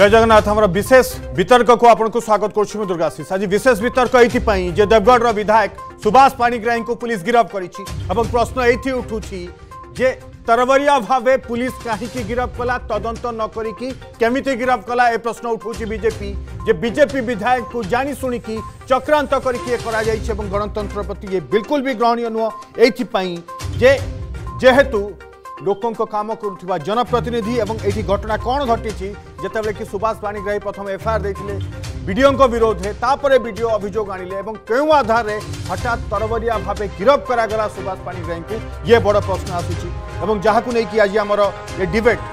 जय जगन्नाथ आम विशेष वितर्क को आपको स्वागत कर दुर्गाशीष आज विशेष वितर्क ये देवगढ़ विधायक सुभाष पाणीग्राही को पुलिस गिरफ्त करी एवं प्रश्न ये उठू जे तरवरिया भाव पुलिस कहीं गिरफ्त कला तदंत न करमी गिरफ्त कला ए प्रश्न उठू बीजेपी जे बीजेपी विधायक को जाशु कि चक्रांत कर गणतंत्र प्रति ये बिल्कुल भी ग्रहणीय नुह ये जेहेतु लोकों काम करुवा जनप्रतिनिधि एटी घटना कौन घटी जिते कि सुभाष पाणीग्राही प्रथम एफआईआर देते विडीओं विरोध में विडीओ अभोग आयों आधार में हठात तरबरी भाव गिरफ्त करगला सुभाष पाणीग्राही को ये बड़ प्रश्न आसूम जहाँ को लेकिन आज आम ये डिबेट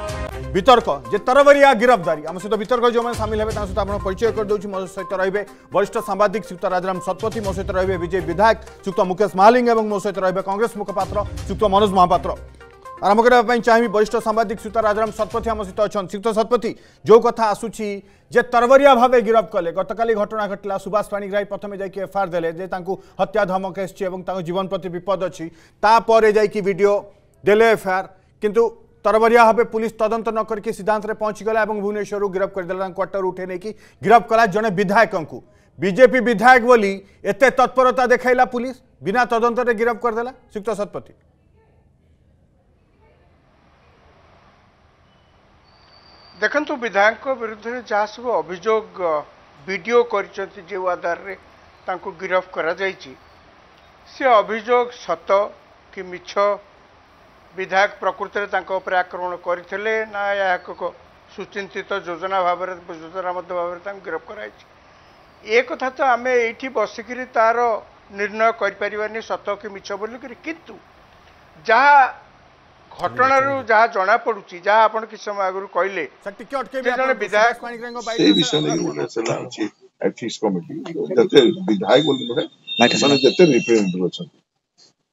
वितर्क जे तरबरिया गिरफ्तारी आम सहित तो वितर्क जो सामिल होते सहित आप परिचय कर मो सहित रे वरिष्ठ सांबादिक श्रीयुक्त राजराम शतपथी मो सहित रे विजय विधायक श्रीयुक्त मुकेश महालिंग और मो सहित रे कंग्रेस मुखपात्र श्रीयुक्त मनोज महापात्र आरंभ करने चाहिए वरिष्ठ सांबादिक सीता राजाराम शतपथी आम सहित अच्छा सीता शतपथी जो कथ आसू जे तरवरिया भाव गिरफ कले गतकाली घटना घटला सुभाष पाणीग्राही प्रथम जाकि एफआईआर दे हत्या धमक एवं जीवन प्रति विपद अच्छी तापर जाओ दे एफआईआर कितु तरवरिया भाव पुलिस तदंत न करके सिद्धांत पहुंचीगला और भुवनेश्वर गिरफ्त करदे क्वार्टर उठे नहीं गिरफ्त कला जड़े विधायक को बीजेपी विधायक बोली एत तत्परता देखला पुलिस बिना तदंतर गिरफ्त करदेला सुक्त शतपथी ଦେଖନ୍ତୁ ବିଧାୟକଙ୍କ ବିରୁଦ୍ଧରେ ଯାହା ସବୁ ଅଭିଯୋଗ ଭିଡ଼ିଓ କରିଛନ୍ତି ଯେଉଁ ଆଧାରରେ ତାଙ୍କୁ ଗିରଫ କରାଯାଇଛି ସେ ଅଭିଯୋଗ ସତ କି ମିଛ ବିଧାୟକ ପ୍ରକୃତରେ ତାଙ୍କ ଉପରେ ଆକ୍ରମଣ କରିଥିଲେ ନା ଏହା ଏକ ସୁଚିନ୍ତିତ ଯୋଜନା ଭାବରେ ଯୋଜନାବଦ୍ଧ ଭାବରେ ତାଙ୍କୁ ଗିରଫ କରାଯାଇଛି ଏ କଥା ତ ଆମେ ଏଇଠି ବସିକିରି ତା'ର ନିର୍ଣ୍ଣୟ କରିପାରିବାନି ସତ କି ମିଛ ବୋଲିକିରି କିନ୍ତୁ ଯାହା ঘটনার যা জনা পড়ুছি যা আপন কিছু সময় আগরু কইলে জনে বিধায়ক সেই বিষয় নেই বলে সেলা আছে অ্যাটলিস কমিটি যাতে বিধায়ক বলি মানে মানে যেতে রিপ্রেজেন্টেটিভ অছন্তি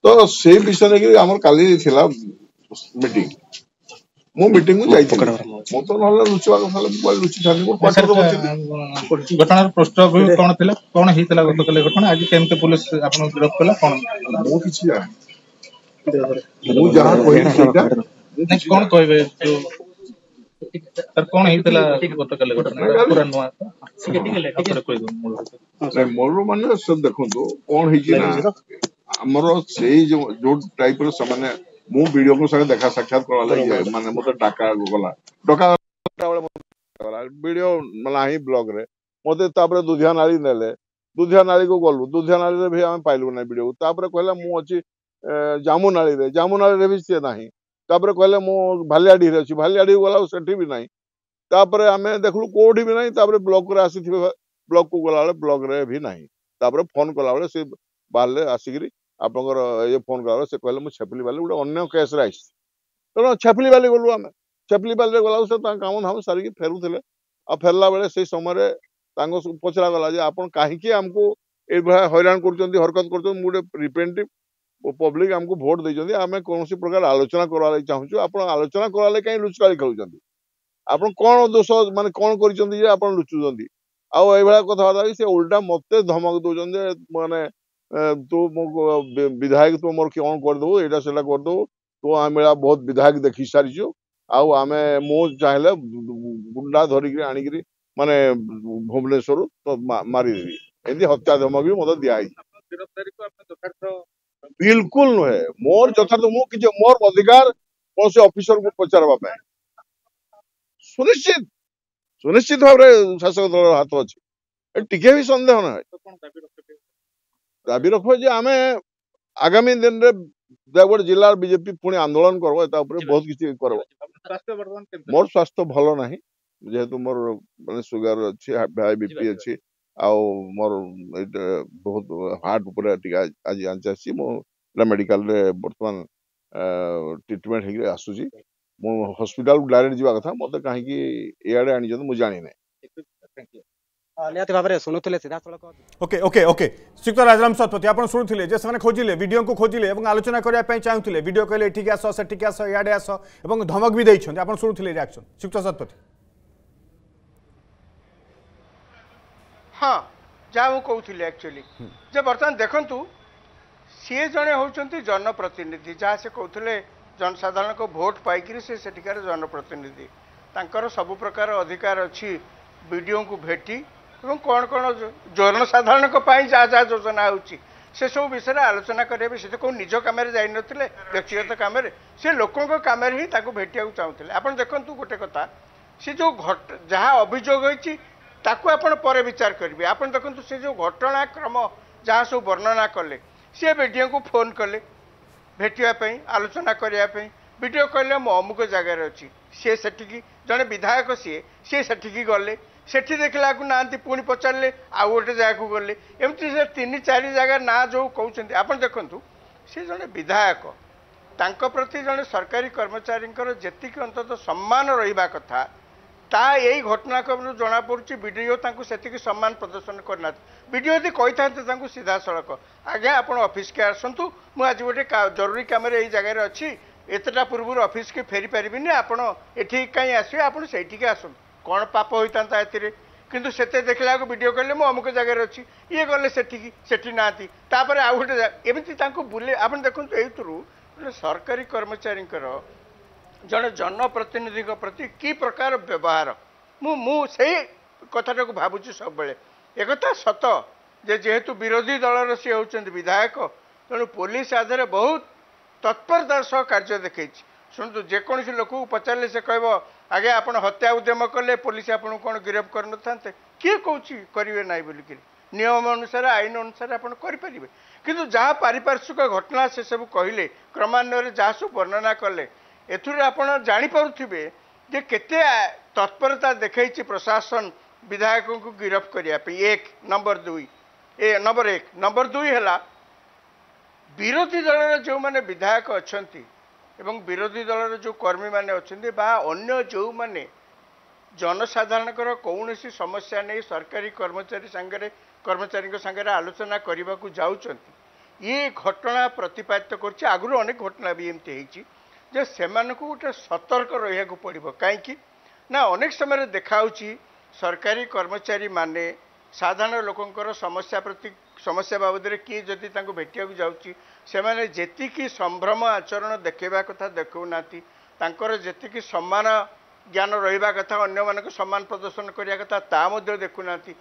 তো সেই বিষয় নেই আমার কালি ছিলা মিটিং ମୁଁ ମିଟିଂ କୁ ଯାଇଥିଲି ମୁଁ ତ ନହେଲେ ଲୁଚିବା ଘଟଣାର ପ୍ରଶ୍ନ କଣ ଥିଲା କଣ ହେଇଥିଲା ଗତକାଲି ଘଟଣା ଆଜି କେମିତି ପୋଲିସ ଆପଣଙ୍କୁ ଗିରଫ କଲା କଣ ମୁଁ କିଛି ଜାଣିନି ମୁଁ ଯାହା କହିବି ସେଇଟା ନାଇଁ କଣ କହିବେ ଯୋଉ ସାର୍ କଣ ହେଇଥିଲା ଗତକାଲି ଘଟଣା ମୋର ମାନେ ଦେଖନ୍ତୁ କଣ ହେଇଛି ନା ଆମର ସେଇ ଯୋଉ ଟାଇପ୍ ର ସେମାନେ ମୁଁ ବିଡିଓଙ୍କ ସାଙ୍ଗେ ଦେଖା ସାକ୍ଷାତ କରା ଲାଗି ମାନେ ମତେ ଡାକା ଗଲା ଡକା ବିଡିଓ ନାହିଁ ବ୍ଲକରେ ମତେ ତାପରେ ଦୁଧିଆ ନାଳି ନେଲେ ଦୁଧିଆ ନାଳିକୁ ଗଲୁ ଦୁଧିଆ ନାଳିରେ ବି ଆମେ ପାଇଲୁ ନାହିଁ ବିଡିଓକୁ ତାପରେ କହିଲା ମୁଁ ଅଛି ଜାମୁନାଳିରେ ଜାମୁନାଳିରେ ବି ସିଏ ନାହିଁ ତାପରେ କହିଲେ ମୁଁ ଭାଲିଆଡ଼ିରେ ଅଛି ଭାଲିଆଡ଼ି ଗଲାବେଳକୁ ସେଠି ବି ନାହିଁ ତାପରେ ଆମେ ଦେଖିଲୁ କେଉଁଠି ବି ନାହିଁ ତାପରେ ବ୍ଲକରେ ଆସିଥିବେ ବ୍ଲକକୁ ଗଲାବେଳେ ବ୍ଲକରେ ବି ନାହିଁ ତାପରେ ଫୋନ କଲାବେଳେ ସେ ବାହାରିଲେ ଆସିକିରି ଆପଣଙ୍କର ଇଏ ଫୋନ କଲାବେଳେ ସେ କହିଲେ ମୁଁ ଛେପିଲିବାଲି ଗୋଟେ ଅନ୍ୟ କେସ୍ରେ ଆସିଛି ତେଣୁ ଛେପିଲିବାଲି ଗଲୁ ଆମେ ଛେପିଲିବାଲିରେ ଗଲାବେଳେ ସେ ତାଙ୍କ କାମ ଧାମ ସାରିକି ଫେରୁଥିଲେ ଆଉ ଫେରିଲା ବେଳେ ସେଇ ସମୟରେ ତାଙ୍କ ପଚରା ଗଲା ଯେ ଆପଣ କାହିଁକି ଆମକୁ ଏଇଭଳିଆ ହଇରାଣ କରୁଛନ୍ତି ହରକତ କରୁଛନ୍ତି ମୁଁ ଗୋଟେ ରିପ୍ରେଜେଣ୍ଟେଟିଭ୍ ପବ୍ଲିକ ଆମକୁ ଭୋଟ ଦେଇଛନ୍ତି ଆମେ କୌଣସି ପ୍ରକାର ଆଲୋଚନା କରିବା ଲାଗି ଚାହୁଁଛୁ ଆପଣ ଆଲୋଚନା କରିବା ଲାଗି କାହିଁ ଲୁଚକାଳି ଖେଳୁଛନ୍ତି ଆପଣ କ'ଣ ଦୋଷ ମାନେ କ'ଣ କରିଛନ୍ତି ଯେ ଆପଣ ଲୁଚୁଛନ୍ତି ଆଉ ଏଇଭଳିଆ କଥାବାର୍ତ୍ତା ସେ ଓଲଟା ମୋତେ ଧମକ ଦେଉଛନ୍ତି ଯେ ମାନେ ତୁ ମୋ ବିଧାୟକ ତୁ ମୋର କ'ଣ କରିଦେବୁ ଏଇଟା ସେଇଟା କରିଦେବୁ ତୁ ଆମେ ବହୁତ ବିଧାୟକ ଦେଖି ସାରିଛୁ ଆଉ ଆମେ ମୁଁ ଚାହିଁଲେ ଗୁଣ୍ଡା ଧରିକିରି ଆଣିକିରି ମାନେ ଭୁବନେଶ୍ୱରରୁ ମାରିଦେବି ଏମିତି ହତ୍ୟା ଧମକ ବି ମୋତେ ଦିଆହେଇଛି ବିଲକୁଲ ନୁହେଁ ମୋର ଯଥାର୍ଥ ମୁଁ କିଛି ମୋର ଅଧିକାର କୌଣସି ଅଫିସରଙ୍କୁ ପଚାରିବା ପାଇଁ ସୁନିଶ୍ଚିତ ସୁନିଶ୍ଚିତ ଭାବରେ ଶାସକ ଦଳର ହାତ ଅଛି ଟିକେ ବି ସନ୍ଦେହ ନାହିଁ ଦାବି ରଖିବ ଯେ ଆମେ ଆଗାମୀ ଦିନରେ ଦେବଗଡ଼ ଜିଲ୍ଲାର ବିଜେପି ପୁଣି ଆନ୍ଦୋଳନ କରବ ତା ଉପରେ ବହୁତ କିଛି କରିବ ମୋର ସ୍ୱାସ୍ଥ୍ୟ ଭଲ ନାହିଁ ଯେହେତୁ ମୋର ମାନେ ସୁଗାର ଅଛି ହାଇ ବି ପି ଅଛି ଆଉ ମୋର ଏଇଟା ବହୁତ ହାର୍ଟ ଉପରେ ଟିକେ ଆଜି ଆଞ୍ଚ ଆସିଛି ମୁଁ ପିଲା ମେଡ଼ିକାଲରେ ବର୍ତ୍ତମାନ ଟ୍ରିଟମେଣ୍ଟ ହେଇକି ଆସୁଛି ମୁଁ ହସ୍ପିଟାଲକୁ ଡାଇରେକ୍ଟ ଯିବା କଥା ମୋତେ କାହିଁକି ଇଆଡ଼େ ଆଣିଛନ୍ତି ମୁଁ ଜାଣିନାହିଁ ନିହାତି ଭାବରେ ଶୁଣୁଥିଲେ ସିଧାସଳଖ ଓକେ ଓକେ ଓକେ ଶ୍ରୀଯୁକ୍ତ ରାଜରାମ ଶତପଥୀ ଆପଣ ଶୁଣୁଥିଲେ ଯେ ସେମାନେ ଖୋଜିଲେ ଭିଡ଼ିଓଙ୍କୁ ଖୋଜିଲେ ଏବଂ ଆଲୋଚନା କରିବା ପାଇଁ ଚାହୁଁଥିଲେ ଭିଡ଼ିଓ କହିଲେ ଏଠିକି ଆସ ସେଠିକି ଆସ ଇଆଡ଼େ ଆସ ଏବଂ ଧମକ ବି ଦେଇଛନ୍ତି ଆପଣ ଶୁଣୁଥିଲେ ରିଆକ୍ସନ୍ ଶ୍ରୀଯୁକ୍ତ ଶତପଥୀ ହଁ ଯାହା ମୁଁ କହୁଥିଲି ଆକ୍ଚୁଆଲି ଯେ ବର୍ତ୍ତମାନ ଦେଖନ୍ତୁ ସିଏ ଜଣେ ହେଉଛନ୍ତି ଜନପ୍ରତିନିଧି ଯାହା ସେ କହୁଥିଲେ ଜନସାଧାରଣଙ୍କ ଭୋଟ୍ ପାଇକରି ସେ ସେଠିକାର ଜନପ୍ରତିନିଧି ତାଙ୍କର ସବୁ ପ୍ରକାର ଅଧିକାର ଅଛି ବିଡ଼ିଓଙ୍କୁ ଭେଟି ଏବଂ କ'ଣ କ'ଣ ଜନସାଧାରଣଙ୍କ ପାଇଁ ଯାହା ଯାହା ଯୋଜନା ହେଉଛି ସେସବୁ ବିଷୟରେ ଆଲୋଚନା କରିବା ସେ ତ କେଉଁ ନିଜ କାମରେ ଯାଇନଥିଲେ ବ୍ୟକ୍ତିଗତ କାମରେ ସେ ଲୋକଙ୍କ କାମରେ ହିଁ ତାକୁ ଭେଟିବାକୁ ଚାହୁଁଥିଲେ ଆପଣ ଦେଖନ୍ତୁ ଗୋଟେ କଥା ସେ ଯେଉଁ ଘଟ ଯାହା ଅଭିଯୋଗ ହୋଇଛି ତାକୁ ଆପଣ ପରେ ବିଚାର କରିବେ ଆପଣ ଦେଖନ୍ତୁ ସେ ଯେଉଁ ଘଟଣାକ୍ରମ ଯାହା ସବୁ ବର୍ଣ୍ଣନା କଲେ ସିଏ ବିଡ଼ିଓଙ୍କୁ ଫୋନ୍ କଲେ ଭେଟିବା ପାଇଁ ଆଲୋଚନା କରିବା ପାଇଁ ବିଡ଼ିଓ କହିଲେ ମୁଁ ଅମୁକ ଜାଗାରେ ଅଛି ସିଏ ସେଠିକି ଜଣେ ବିଧାୟକ ସିଏ ସିଏ ସେଠିକି ଗଲେ ସେଠି ଦେଖିଲାକୁ ନାହାନ୍ତି ପୁଣି ପଚାରିଲେ ଆଉ ଗୋଟେ ଜାଗାକୁ ଗଲେ ଏମିତି ସେ ତିନି ଚାରି ଜାଗା ନାଁ ଯେଉଁ କହୁଛନ୍ତି ଆପଣ ଦେଖନ୍ତୁ ସେ ଜଣେ ବିଧାୟକ ତାଙ୍କ ପ୍ରତି ଜଣେ ସରକାରୀ କର୍ମଚାରୀଙ୍କର ଯେତିକି ଅନ୍ତତଃ ସମ୍ମାନ ରହିବା କଥା ତା ଏଇ ଘଟଣାକ୍ରମରୁ ଜଣାପଡ଼ୁଛି ବି ଡି ଓ ତାଙ୍କୁ ସେତିକି ସମ୍ମାନ ପ୍ରଦର୍ଶନ କରିନାହାନ୍ତି ବି ଡି ଓ ଯଦି କହିଥାନ୍ତେ ତାଙ୍କୁ ସିଧାସଳଖ ଆଜ୍ଞା ଆପଣ ଅଫିସ୍କେ ଆସନ୍ତୁ ମୁଁ ଆଜି ଗୋଟେ ଜରୁରୀ କାମରେ ଏଇ ଜାଗାରେ ଅଛି ଏତେଟା ପୂର୍ବରୁ ଅଫିସ୍କେ ଫେରିପାରିବିନି ଆପଣ ଏଠିକି କାହିଁ ଆସିବେ ଆପଣ ସେଇଠିକି ଆସନ୍ତୁ କ'ଣ ପାପ ହୋଇଥାନ୍ତା ଏଥିରେ କିନ୍ତୁ ସେତେ ଦେଖିଲାକୁ ବି ଡି ଓ କହିଲେ ମୁଁ ଅମୁକ ଜାଗାରେ ଅଛି ଇଏ ଗଲେ ସେଠିକି ସେଠି ନାହାନ୍ତି ତାପରେ ଆଉ ଗୋଟେ ଏମିତି ତାଙ୍କୁ ବୁଲେ ଆପଣ ଦେଖନ୍ତୁ ଏଇଥିରୁ ସରକାରୀ କର୍ମଚାରୀଙ୍କର ଜଣେ ଜନପ୍ରତିନିଧିଙ୍କ ପ୍ରତି କି ପ୍ରକାର ବ୍ୟବହାର ମୁଁ ମୁଁ ସେଇ କଥାଟାକୁ ଭାବୁଛି ସବୁବେଳେ ଏକଥା ସତ ଯେ ଯେହେତୁ ବିରୋଧୀ ଦଳର ସିଏ ହେଉଛନ୍ତି ବିଧାୟକ ତେଣୁ ପୋଲିସ ଆଧାରରେ ବହୁତ ତତ୍ପରତାର ସହ କାର୍ଯ୍ୟ ଦେଖାଇଛି ଶୁଣନ୍ତୁ ଯେକୌଣସି ଲୋକକୁ ପଚାରିଲେ ସେ କହିବ ଆଜ୍ଞା ଆପଣ ହତ୍ୟା ଉଦ୍ୟମ କଲେ ପୋଲିସ ଆପଣଙ୍କୁ କ'ଣ ଗିରଫ କରିନଥାନ୍ତେ କିଏ କହୁଛି କରିବେ ନାହିଁ ବୋଲିକିରି ନିୟମ ଅନୁସାରେ ଆଇନ ଅନୁସାରେ ଆପଣ କରିପାରିବେ କିନ୍ତୁ ଯାହା ପାରିପାର୍ଶ୍ୱିକ ଘଟଣା ସେସବୁ କହିଲେ କ୍ରମାନ୍ୱୟରେ ଯାହା ସବୁ ବର୍ଣ୍ଣନା କଲେ ଏଥିରୁ ଆପଣ ଜାଣିପାରୁଥିବେ ଯେ କେତେ ତତ୍ପରତା ଦେଖାଇଛି ପ୍ରଶାସନ ବିଧାୟକଙ୍କୁ ଗିରଫ କରିବା ପାଇଁ ଏକ ନମ୍ବର ଦୁଇ ଏ ନମ୍ବର ଏକ ନମ୍ବର ଦୁଇ ହେଲା ବିରୋଧୀ ଦଳର ଯେଉଁମାନେ ବିଧାୟକ ଅଛନ୍ତି ଏବଂ ବିରୋଧୀ ଦଳର ଯେଉଁ କର୍ମୀମାନେ ଅଛନ୍ତି ବା ଅନ୍ୟ ଯେଉଁମାନେ ଜନସାଧାରଣଙ୍କର କୌଣସି ସମସ୍ୟା ନେଇ ସରକାରୀ କର୍ମଚାରୀ ସାଙ୍ଗରେ କର୍ମଚାରୀଙ୍କ ସାଙ୍ଗରେ ଆଲୋଚନା କରିବାକୁ ଯାଉଛନ୍ତି ଇଏ ଘଟଣା ପ୍ରତିପାଦିତ କରୁଛି ଆଗରୁ ଅନେକ ଘଟଣା ବି ଏମିତି ହେଇଛି ଯେ ସେମାନଙ୍କୁ ଗୋଟେ ସତର୍କ ରହିବାକୁ ପଡ଼ିବ କାହିଁକି ନା ଅନେକ ସମୟରେ ଦେଖାହେଉଛି ସରକାରୀ କର୍ମଚାରୀମାନେ ସାଧାରଣ ଲୋକଙ୍କର ସମସ୍ୟା ପ୍ରତି ସମସ୍ୟା ବାବଦରେ କିଏ ଯଦି ତାଙ୍କୁ ଭେଟିବାକୁ ଯାଉଛି ସେମାନେ ଯେତିକି ସମ୍ଭ୍ରମ ଆଚରଣ ଦେଖାଇବା କଥା ଦେଖାଉନାହାନ୍ତି ତାଙ୍କର ଯେତିକି ସମ୍ମାନ ଜ୍ଞାନ ରହିବା କଥା ଅନ୍ୟମାନଙ୍କୁ ସମ୍ମାନ ପ୍ରଦର୍ଶନ କରିବା କଥା ତାହା ମଧ୍ୟ ଦେଖୁନାହାନ୍ତି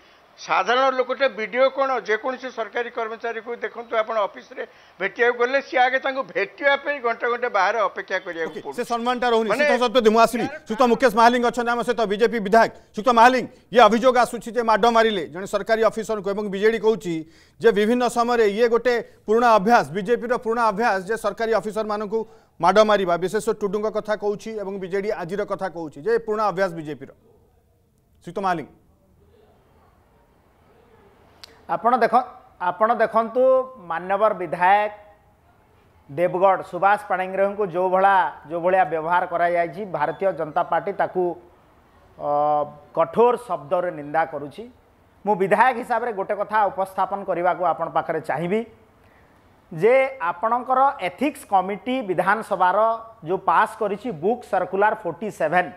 ସାଧାରଣ ଲୋକଟେ ବି ଓ କ'ଣ ଯେକୌଣସି ସରକାରୀ କର୍ମଚାରୀକୁ ଦେଖନ୍ତୁ ଆପଣ ଅଫିସରେ ଭେଟିବାକୁ ଗଲେ ସିଏ ଆଗେ ତାଙ୍କୁ ଭେଟିବା ପାଇଁ ଘଣ୍ଟା ଘଣ୍ଟା ବାହାରେ ଅପେକ୍ଷା କରିବାକୁ ପଡ଼ୁଛି ସେ ସମ୍ମାନଟା ରହୁନି ସତ୍ୟ ମୁଁ ଆସିଲି ସୁକ୍ତ ମୁକେଶ ମାହାଲିଂ ଅଛନ୍ତି ଆମ ସହିତ ବିଜେପି ବିଧାୟକ ସୁକ୍ତ ମାହାଲିଂ ଇଏ ଅଭିଯୋଗ ଆସୁଛି ଯେ ମାଡ଼ ମାରିଲେ ଜଣେ ସରକାରୀ ଅଫିସରଙ୍କୁ ଏବଂ ବିଜେଡି କହୁଛି ଯେ ବିଭିନ୍ନ ସମୟରେ ଇଏ ଗୋଟେ ପୁରୁଣା ଅଭ୍ୟାସ ବିଜେପିର ପୁରୁଣା ଅଭ୍ୟାସ ଯେ ସରକାରୀ ଅଫିସରମାନଙ୍କୁ ମାଡ଼ ମାରିବା ବିଶେଷ ଟୁଡୁଙ୍କ କଥା କହୁଛି ଏବଂ ବିଜେଡି ଆଜିର କଥା କହୁଛି ଯେ ପୁରୁଣା ଅଭ୍ୟାସ ବିଜେପିର ସୁକ୍ତ ମାହାଲିଂ ଆପଣ ଦେଖ ଆପଣ ଦେଖନ୍ତୁ ମାନ୍ୟବର ବିଧାୟକ ଦେବଗଡ଼ ସୁବାସ ପାଣିଗ୍ରହଙ୍କୁ ଯେଉଁଭଳିଆ ଯେଉଁଭଳିଆ ବ୍ୟବହାର କରାଯାଇଛି ଭାରତୀୟ ଜନତା ପାର୍ଟି ତାକୁ କଠୋର ଶବ୍ଦରେ ନିନ୍ଦା କରୁଛି ମୁଁ ବିଧାୟକ ହିସାବରେ ଗୋଟେ କଥା ଉପସ୍ଥାପନ କରିବାକୁ ଆପଣ ପାଖରେ ଚାହିଁବି ଯେ ଆପଣଙ୍କର ଏଥିକ୍ସ କମିଟି ବିଧାନସଭାର ଯେଉଁ ପାସ୍ କରିଛି book circular forty seven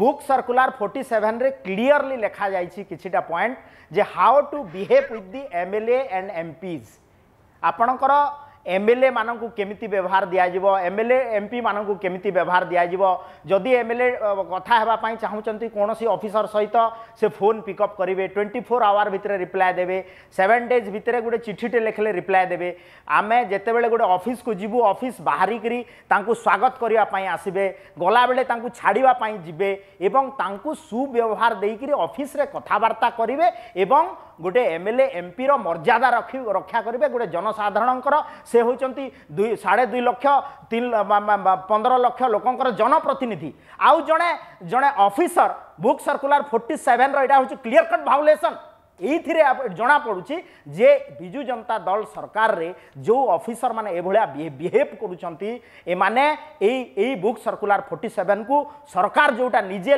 book circular forty সেভেন্রে ক্লিয়রলি লেখা যাইছি কিছুটা পয়েন্ট যে how to behave with the MLA and MPs আপনার এমএলএ মানুষ কেমিতি ব্যবহার দিয়াযিব এমএলএ এমপি মানুষ কেমিতি ব্যবহার দিয়াযিব যদি এমএলএ কথা হওয়া চাহুমান কোণী অফিসর সহিত সে ফোন পিকঅপ করবে টোয়েন্টি ফোর আওয়ার ভিতরে রিপ্লাই দেবে সেভেন ডেজ ভিতরে গোটে চিঠিটে লেখলে রিপ্লাই দেবে আমি যেতবে গোটে অফিসক যু অফিস বাহারিকি তাঁকু স্বাগত করা আসবে গলাবেলে তাঁকু ছাড়া যাবে এবং তাঁকু সুব্যবহার দিয়ে অফিসে কথাবার্তা করবে এবং গোটে এমএলএ এমপির মর্যাদা রক্ষি রক্ষা করবে গোটে জনসাধারণকর সে হচ্ছেন দুই সাড়ে দুই লক্ষ তিন পনেরো লক্ষ লোকঙ্কর জনপ্রতিনিধি আউ জনে জনে অফিসর বুক সর্কুলার ফোর্টি সেভেনর এটা হচ্ছে ক্লিয়ার কট ভাউলেসন এইথিরে জনাপড়ুছি যে বিজু জনতা দল সরকারে যে অফিসর মানে এভাবে বিহেভ করছেন এমানে এই এই বুক সর্কুলার ফোর্টি সেভেন কু সরকার যেটা নিজে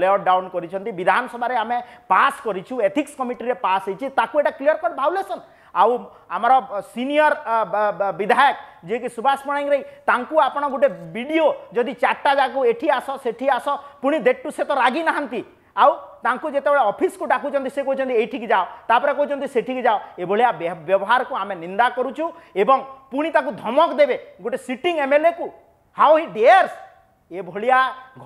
লেয়ার ডাউন করেছেন বিধানসভায় আমি পাস করেছু এথিক্স কমিটিরে পাস হয়েছি তাকে এটা ক্লিয়ার কট ভাউলেসন আউ আমার সিনিয়র বিধায়ক যিয়েকি সুভাষ পণাঙ্গরাই তাঁকু আপনার গোটে ভিডিও যদি চারটা যাক এটি আস সেটি আস পুঁ দেটু সে তো রাগি না আউ ତାଙ୍କୁ ଯେତେବେଳେ ଅଫିସକୁ ଡାକୁଛନ୍ତି ସେ କହୁଛନ୍ତି ଏଇଠିକି ଯାଅ ତାପରେ କହୁଛନ୍ତି ସେଠିକି ଯାଅ ଏଭଳିଆ ବ୍ୟବହାରକୁ ଆମେ ନିନ୍ଦା କରୁଛୁ ଏବଂ ପୁଣି ତାକୁ ଧମକ ଦେବେ ଗୋଟେ ସିଟିଂ ଏମ୍ଏଲ୍ଏକୁ ହାଉ ହି ଡେୟର୍ସ ଏଭଳିଆ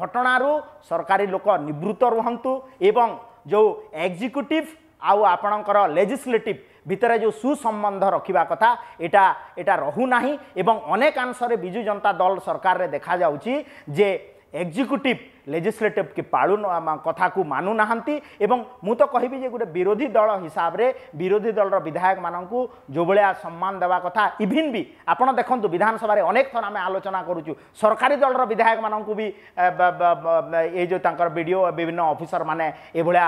ଘଟଣାରୁ ସରକାରୀ ଲୋକ ନିବୃତ୍ତ ରୁହନ୍ତୁ ଏବଂ ଯେଉଁ ଏକ୍ଜିକ୍ୟୁଟିଭ୍ ଆଉ ଆପଣଙ୍କର ଲେଜିସ୍ଲେଟିଭ୍ ଭିତରେ ଯେଉଁ ସୁସମ୍ବନ୍ଧ ରଖିବା କଥା ଏଇଟା ଏଇଟା ରହୁନାହିଁ ଏବଂ ଅନେକାଂଶରେ ବିଜୁ ଜନତା ଦଳ ସରକାରରେ ଦେଖାଯାଉଛି ଯେ ଏକ୍ଜିକ୍ୟୁଟିଭ୍ ଲେଜିସ୍ଲେଟିଭ୍ କି ପାଳୁ କଥାକୁ ମାନୁନାହାନ୍ତି ଏବଂ ମୁଁ ତ କହିବି ଯେ ଗୋଟେ ବିରୋଧୀ ଦଳ ହିସାବରେ ବିରୋଧୀ ଦଳର ବିଧାୟକମାନଙ୍କୁ ଯେଉଁଭଳିଆ ସମ୍ମାନ ଦେବା କଥା ଇଭିନ୍ ବି ଆପଣ ଦେଖନ୍ତୁ ବିଧାନସଭାରେ ଅନେକ ଥର ଆମେ ଆଲୋଚନା କରୁଛୁ ସରକାରୀ ଦଳର ବିଧାୟକମାନଙ୍କୁ ବି ଏ ଯେଉଁ ତାଙ୍କର ବି ଡି ଓ ବିଭିନ୍ନ ଅଫିସରମାନେ ଏଭଳିଆ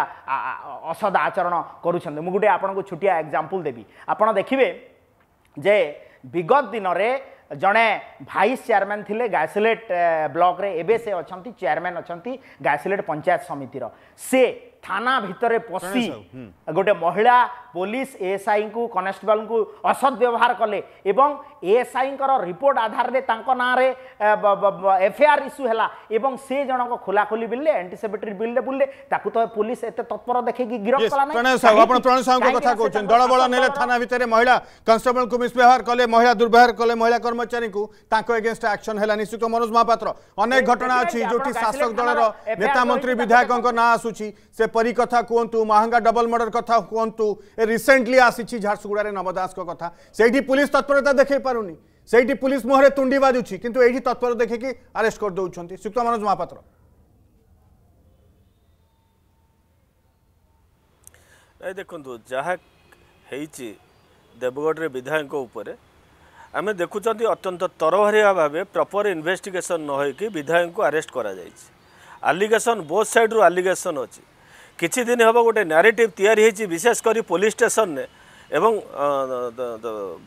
ଅସଦ ଆଚରଣ କରୁଛନ୍ତି ମୁଁ ଗୋଟେ ଆପଣଙ୍କୁ ଛୋଟିଆ ଏକ୍ଜାମ୍ପଲ୍ ଦେବି ଆପଣ ଦେଖିବେ ଯେ ବିଗତ ଦିନରେ ଜଣେ ଭାଇସ୍ ଚେୟାରମ୍ୟାନ୍ ଥିଲେ ଗାଇସିଲେଟ୍ ବ୍ଲକରେ ଏବେ ସେ ଅଛନ୍ତି ଚେୟାରମ୍ୟାନ୍ ଅଛନ୍ତି ଗାଇସିଲେଟ୍ ପଞ୍ଚାୟତ ସମିତିର ସେ থানা ভিতরে পশি গোটে মহিলা পুলিশ এএসআই কু কনেস্টেবল অসৎ ব্যবহার কলে এবং এএসআই রিপোর্ট আধারে তাঁর নাঁরে এফআইআর ইস্যু হল এবং সে জনক খোলাখোলি বিলে এন্টিসেপেটরি বিলে বুললে তাকে তো পুলিশ এত তৎপর দেখে গিরফ কলা না থানা ভিতরে মহিলা কনস্টেবল মিসব্যবহার কলে মহিলা দুর্ব্যবহার কলে মহিলা কর্মচারী এগেনস্ট আকশন হল নিশ্চিত মনোজ মহাপাত্র অনেক ঘটনা অনেক শাসক দলর নেতা মন্ত্রী বিধায়কঙ্ক না আসুচি সে परी कथा कहतु महांगा डबल मर्डर कथा कहतु रिसेंटली आसी झारसुगुड़े नव दास कथा से पुलिस तत्परता देखे पार नहीं पुलिस मुहरें तुंडी बाजुच्छ कितु तत्पर देखिकी आरेस्ट करदे सुक्त मनोज महापात्र देखु जहाँ हो देवगढ़ विधायक आम देखुंत अत्यंत तरभरिया भाव प्रपर न नएक विधायक को आरेस्ट कर आलिगेसन बोथ सैड्रु आलिगेसन अच्छी କିଛି ଦିନ ହେବ ଗୋଟେ ନ୍ୟାରେଟିଭ୍ ତିଆରି ହୋଇଛି ବିଶେଷ କରି ପୋଲିସ୍ ଷ୍ଟେସନରେ ଏବଂ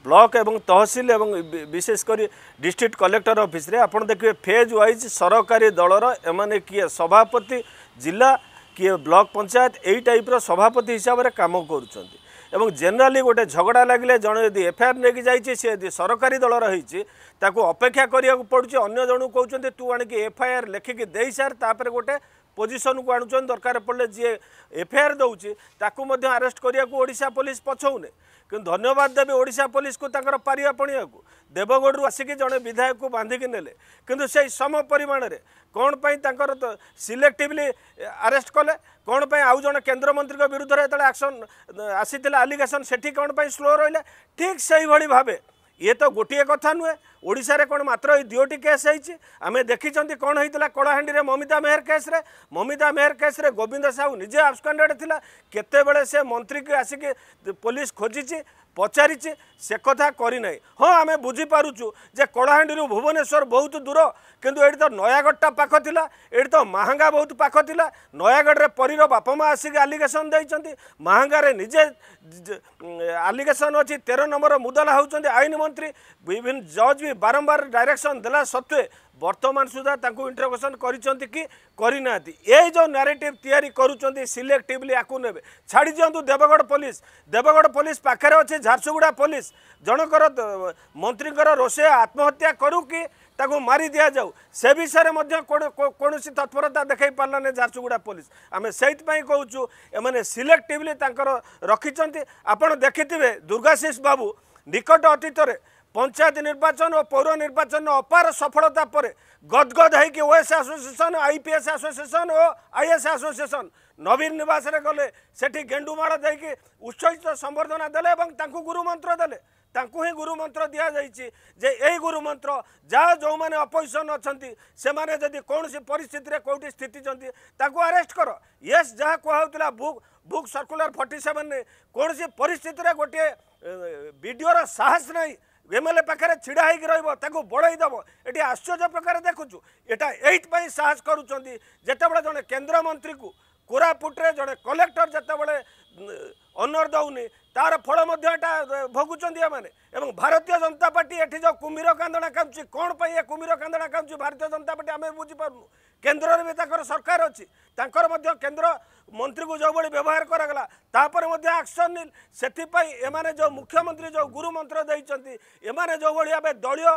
ବ୍ଲକ ଏବଂ ତହସିଲ ଏବଂ ବିଶେଷ କରି ଡିଷ୍ଟ୍ରିକ୍ଟ କଲେକ୍ଟର ଅଫିସରେ ଆପଣ ଦେଖିବେ ଫେଜ୍ ୱାଇଜ୍ ସରକାରୀ ଦଳର ଏମାନେ କିଏ ସଭାପତି ଜିଲ୍ଲା କିଏ ବ୍ଲକ ପଞ୍ଚାୟତ ଏଇ ଟାଇପ୍ର ସଭାପତି ହିସାବରେ କାମ କରୁଛନ୍ତି এবং জেনারেলি গোটে ঝগড়া লাগলে জন যদি এফআইআর নেকি যাইছে সে যদি সরকারি দলর হয়েছে তাকে অপেক্ষা করা পড়ুছে অন্য জনক কৌন তু আনিকি এফআইআর লেখিকি দেই সার তাপরে গোটে ପୋଜିସନକୁ ଆଣୁଛନ୍ତି ଦରକାର ପଡ଼ିଲେ ଯିଏ ଏଫଆଇଆର ଦେଉଛି ତାକୁ ମଧ୍ୟ ଆରେଷ୍ଟ କରିବାକୁ ଓଡ଼ିଶା ପୋଲିସ ପଛଉନି କିନ୍ତୁ ଧନ୍ୟବାଦ ଦେବେ ଓଡ଼ିଶା ପୋଲିସକୁ ତାଙ୍କର ପାରିବା ପଣିବାକୁ ଦେବଗଡ଼ରୁ ଆସିକି ଜଣେ ବିଧାୟକକୁ ବାନ୍ଧିକି ନେଲେ କିନ୍ତୁ ସେଇ ସମ ପରିମାଣରେ କ'ଣ ପାଇଁ ତାଙ୍କର ତ ସିଲେକ୍ଟିଭଲି ଆରେଷ୍ଟ କଲେ କ'ଣ ପାଇଁ ଆଉ ଜଣେ କେନ୍ଦ୍ରମନ୍ତ୍ରୀଙ୍କ ବିରୁଦ୍ଧରେ ଯେତେବେଳେ ଆକ୍ସନ୍ ଆସିଥିଲା ଆଲିଗେସନ୍ ସେଠି କ'ଣ ପାଇଁ ସ୍ଲୋ ରହିଲା ଠିକ୍ ସେଇଭଳି ଭାବେ ଇଏ ତ ଗୋଟିଏ କଥା ନୁହେଁ ଓଡ଼ିଶାରେ କ'ଣ ମାତ୍ର ଏଇ ଦୁଇଟି କେସ୍ ହେଇଛି ଆମେ ଦେଖିଛନ୍ତି କ'ଣ ହେଇଥିଲା କଳାହାଣ୍ଡିରେ ମମିତା ମେହର କେସ୍ରେ ମମିତା ମେହର କେସ୍ରେ ଗୋବିନ୍ଦ ସାହୁ ନିଜେ ଆବସ୍କାଣ୍ଡେଡ଼୍ ଥିଲା କେତେବେଳେ ସେ ମନ୍ତ୍ରୀକୁ ଆସିକି ପୋଲିସ ଖୋଜିଛି ପଚାରିଛି ସେ କଥା କରିନାହିଁ ହଁ ଆମେ ବୁଝିପାରୁଛୁ ଯେ କଳାହାଣ୍ଡିରୁ ଭୁବନେଶ୍ୱର ବହୁତ ଦୂର କିନ୍ତୁ ଏଇଠି ତ ନୟାଗଡ଼ଟା ପାଖ ଥିଲା ଏଇଠି ତ ମାହାଙ୍ଗା ବହୁତ ପାଖ ଥିଲା ନୟାଗଡ଼ରେ ପରୀର ବାପା ମା' ଆସିକି ଆଲିଗେସନ୍ ଦେଇଛନ୍ତି ମାହାଙ୍ଗାରେ ନିଜେ ଆଲିଗେସନ୍ ଅଛି ତେର ନମ୍ବର ମୁଦଲା ହେଉଛନ୍ତି ଆଇନ ମନ୍ତ୍ରୀ ବିଭିନ୍ନ ଜଜ୍ ବି ବାରମ୍ବାର ଡାଇରେକ୍ସନ୍ ଦେଲା ସତ୍ତ୍ୱେ ବର୍ତ୍ତମାନ ସୁଦ୍ଧା ତାଙ୍କୁ ଇଣ୍ଟ୍ରୋଗେସନ୍ କରିଛନ୍ତି କି କରିନାହାନ୍ତି ଏଇ ଯେଉଁ ନ୍ୟାରେଟିଭ୍ ତିଆରି କରୁଛନ୍ତି ସିଲେକ୍ଟିଭଲି ଆକୁ ନେବେ ଛାଡ଼ି ଦିଅନ୍ତୁ ଦେବଗଡ଼ ପୋଲିସ ଦେବଗଡ଼ ପୋଲିସ ପାଖରେ ଅଛି ଝାରସୁଗୁଡ଼ା ପୋଲିସ ଜଣଙ୍କର ମନ୍ତ୍ରୀଙ୍କର ରୋଷେଇ ଆତ୍ମହତ୍ୟା କରୁ କି ତାକୁ ମାରି ଦିଆଯାଉ ସେ ବିଷୟରେ ମଧ୍ୟ କୌଣସି ତତ୍ପରତା ଦେଖାଇ ପାରିଲାନି ଝାରସୁଗୁଡ଼ା ପୋଲିସ ଆମେ ସେଇଥିପାଇଁ କହୁଛୁ ଏମାନେ ସିଲେକ୍ଟିଭଲି ତାଙ୍କର ରଖିଛନ୍ତି ଆପଣ ଦେଖିଥିବେ ଦୁର୍ଗାଶିଷ ବାବୁ ନିକଟ ଅତୀତରେ ପଞ୍ଚାୟତ ନିର୍ବାଚନ ଓ ପୌର ନିର୍ବାଚନ ଅପାର ସଫଳତା ପରେ ଗଦଗଦ ହେଇକି OAS association I P S association ଓ ଆଇ ଏସ୍ ଆସୋସିଏସନ୍ ନବୀନ ନିବାସରେ ଗଲେ ସେଠି ଗେଣ୍ଡୁମାଳ ଦେଇକି ଉତ୍ସାହିତ ସମ୍ବର୍ଦ୍ଧନା ଦେଲେ ଏବଂ ତାଙ୍କୁ ଗୁରୁମନ୍ତ୍ର ଦେଲେ ତାଙ୍କୁ ହିଁ ଗୁରୁମନ୍ତ୍ର ଦିଆଯାଇଛି ଯେ ଏହି ଗୁରୁମନ୍ତ୍ର ଯାହା ଯେଉଁମାନେ ଅପୋଜିସନ୍ ଅଛନ୍ତି ସେମାନେ ଯଦି କୌଣସି ପରିସ୍ଥିତିରେ କେଉଁଠି ସ୍ଥିତିଛନ୍ତି ତାଙ୍କୁ ଆରେଷ୍ଟ କର ୟେସ୍ ଯାହା କୁହାହେଉଥିଲା ବୁକ୍ ବୁକ୍ ସର୍କୁଲାର୍ ଫର୍ଟି ସେଭେନରେ କୌଣସି ପରିସ୍ଥିତିରେ ଗୋଟିଏ ବିଡ଼ିଓର ସାହସ ନାହିଁ এমএলএ পাখে ছিড়া হয়ে রহব তাকে বড়াই দেব এটি আশ্চর্য প্রকার দেখুছু এটা এইপাই সাহস করছেন যেতবে জন কেন্দ্রমন্ত্রী কোরাপুটে জনে কলেক্টর যেতবে অনর দৌনি তার ফল এটা ভোগুচ্ছেন এমানে এবং ভারতীয় জনতা পার্টি এটি যে কুমির কান্দনা কাঁদুছি কোণ পাই এ কুমির কান্দনা কাঁদুছি ভারতীয় জনতা পার্টি আমি বুঝিপারু କେନ୍ଦ୍ରରେ ବି ତାଙ୍କର ସରକାର ଅଛି ତାଙ୍କର ମଧ୍ୟ କେନ୍ଦ୍ର ମନ୍ତ୍ରୀଙ୍କୁ ଯେଉଁଭଳି ବ୍ୟବହାର କରାଗଲା ତାପରେ ମଧ୍ୟ ଆକ୍ସନ୍ ସେଥିପାଇଁ ଏମାନେ ଯେଉଁ ମୁଖ୍ୟମନ୍ତ୍ରୀ ଯେଉଁ ଗୁରୁମନ୍ତ୍ର ଦେଇଛନ୍ତି ଏମାନେ ଯେଉଁଭଳି ଭାବେ ଦଳୀୟ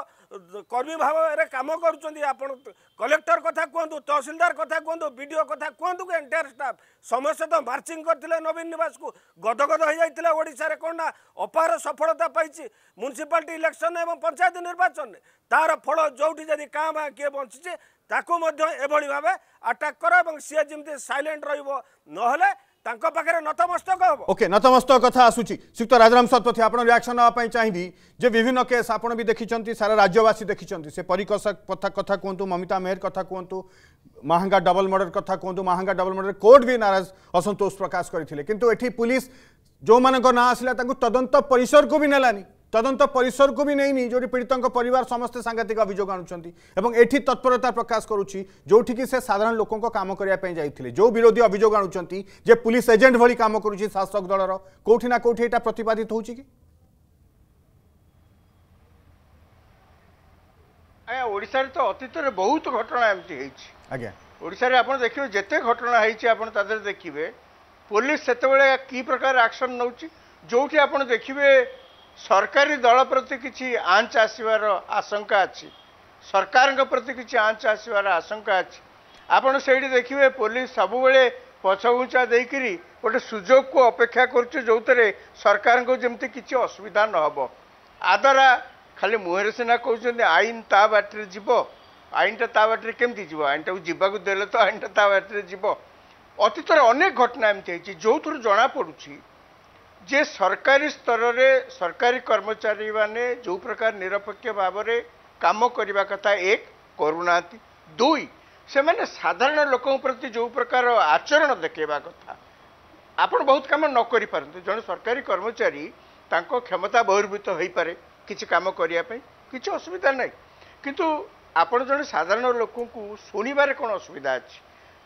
କର୍ମୀ ଭାବରେ କାମ କରୁଛନ୍ତି ଆପଣ କଲେକ୍ଟର କଥା କୁହନ୍ତୁ ତହସିଲଦାର କଥା କୁହନ୍ତୁ ବି ଡି ଓ କଥା କୁହନ୍ତୁ ଏଣ୍ଟାୟାର ଷ୍ଟାଫ୍ ସମସ୍ତେ ତ ମାର୍ଚିଂ କରିଥିଲେ ନବୀନ ନିବାସକୁ ଗଦଗଦ ହୋଇଯାଇଥିଲେ ଓଡ଼ିଶାରେ କ'ଣ ନା ଅପାର ସଫଳତା ପାଇଛି ମ୍ୟୁନିସିପାଲିଟି ଇଲେକ୍ସନ୍ ଏବଂ ପଞ୍ଚାୟତ ନିର୍ବାଚନରେ ତାର ଫଳ ଯେଉଁଠି ଯଦି କାଁ ବା କିଏ ବଞ୍ଚିଛି ତାକୁ ମଧ୍ୟ ଏଭଳି ଭାବେ ଆଟାକ୍ କର ଏବଂ ସିଏ ଯେମିତି ସାଇଲେଣ୍ଟ ରହିବ ନହେଲେ ତାଙ୍କ ପାଖରେ ନତମସ୍ତକ ହେବ ଓକେ ନତମସ୍ତକ କଥା ଆସୁଛି ଶ୍ରୀଯୁକ୍ତ ରାଜରାମ ଶତପଥୀ ଆପଣ ରିଆକ୍ସନ୍ ନେବା ପାଇଁ ଚାହିଁବି ଯେ ବିଭିନ୍ନ କେସ୍ ଆପଣ ବି ଦେଖିଛନ୍ତି ସାରା ରାଜ୍ୟବାସୀ ଦେଖିଛନ୍ତି ସେ ପରିକଷା କଥା କୁହନ୍ତୁ ମମିତା ମେହର କଥା କୁହନ୍ତୁ ମହାଙ୍ଗା ଡବଲ ମର୍ଡର କଥା କୁହନ୍ତୁ ମହାଙ୍ଗା ଡବଲ ମର୍ଡର କୋର୍ଟ ବି ନାରାଜ ଅସନ୍ତୋଷ ପ୍ରକାଶ କରିଥିଲେ କିନ୍ତୁ ଏଠି ପୁଲିସ ଯେଉଁମାନଙ୍କ ନାଁ ଆସିଲା ତାଙ୍କୁ ତଦନ୍ତ ପରିସରକୁ ବି ନେଲାନି তদন্ত পরিসরকু বি নেইনি যেটি পীড়িত পরিবার সমস্ত সাংঘাতিক অভিযোগ আনুচ্ছেন এবং এটি তৎপরতা প্রকাশ করুছি যেটিকি সে সাধারণ লোক কাম করা যাই যে বিরোধী অভিযোগ আনুচ্ছেন যে পুলিশ এজেন্ট ভি কাম করছে শাসক দলর কোটি না কোটি এটা প্রতিপাদিত হচ্ছে কি আজ্ঞা ওড়শার তো অতীতের বহুত ঘটনা এমতি হয়েছে আজ্ঞা ওড়শার আপনার দেখবে যেত ঘটনা হয়েছে আপনার তাদের দেখবে পুলিশ সেতবে কি প্রকার আকশন নেଉଛି যেটি আপনার দেখবে ସରକାରୀ ଦଳ ପ୍ରତି କିଛି ଆଞ୍ଚ ଆସିବାର ଆଶଙ୍କା ଅଛି ସରକାରଙ୍କ ପ୍ରତି କିଛି ଆଞ୍ଚ ଆସିବାର ଆଶଙ୍କା ଅଛି ଆପଣ ସେଇଠି ଦେଖିବେ ପୋଲିସ ସବୁବେଳେ ପଛଘୁଞ୍ଚା ଦେଇକରି ଗୋଟେ ସୁଯୋଗକୁ ଅପେକ୍ଷା କରୁଛୁ ଯେଉଁଥିରେ ସରକାରଙ୍କୁ ଯେମିତି କିଛି ଅସୁବିଧା ନ ହେବ ଆଦ୍ୱାରା ଖାଲି ମୁହଁରେ ସିନା କହୁଛନ୍ତି ଆଇନ ତା ବାଟରେ ଯିବ ଆଇନଟା ତା ବାଟରେ କେମିତି ଯିବ ଆଇନଟାକୁ ଯିବାକୁ ଦେଲେ ତ ଆଇନଟା ତା ବାଟରେ ଯିବ ଅତୀତରେ ଅନେକ ଘଟଣା ଏମିତି ହେଇଛି ଯେଉଁଥିରୁ ଜଣାପଡ଼ୁଛି ଯେ ସରକାରୀ ସ୍ତରରେ ସରକାରୀ କର୍ମଚାରୀମାନେ ଯେଉଁ ପ୍ରକାର ନିରପେକ୍ଷ ଭାବରେ କାମ କରିବା କଥା ଏକ କରୁନାହାନ୍ତି ଦୁଇ ସେମାନେ ସାଧାରଣ ଲୋକଙ୍କ ପ୍ରତି ଯେଉଁ ପ୍ରକାର ଆଚରଣ ଦେଖାଇବା କଥା ଆପଣ ବହୁତ କାମ ନ କରିପାରନ୍ତି ଜଣେ ସରକାରୀ କର୍ମଚାରୀ ତାଙ୍କ କ୍ଷମତା ବହିର୍ଭୂତ ହୋଇପାରେ କିଛି କାମ କରିବା ପାଇଁ କିଛି ଅସୁବିଧା ନାହିଁ କିନ୍ତୁ ଆପଣ ଜଣେ ସାଧାରଣ ଲୋକଙ୍କୁ ଶୁଣିବାରେ କ'ଣ ଅସୁବିଧା ଅଛି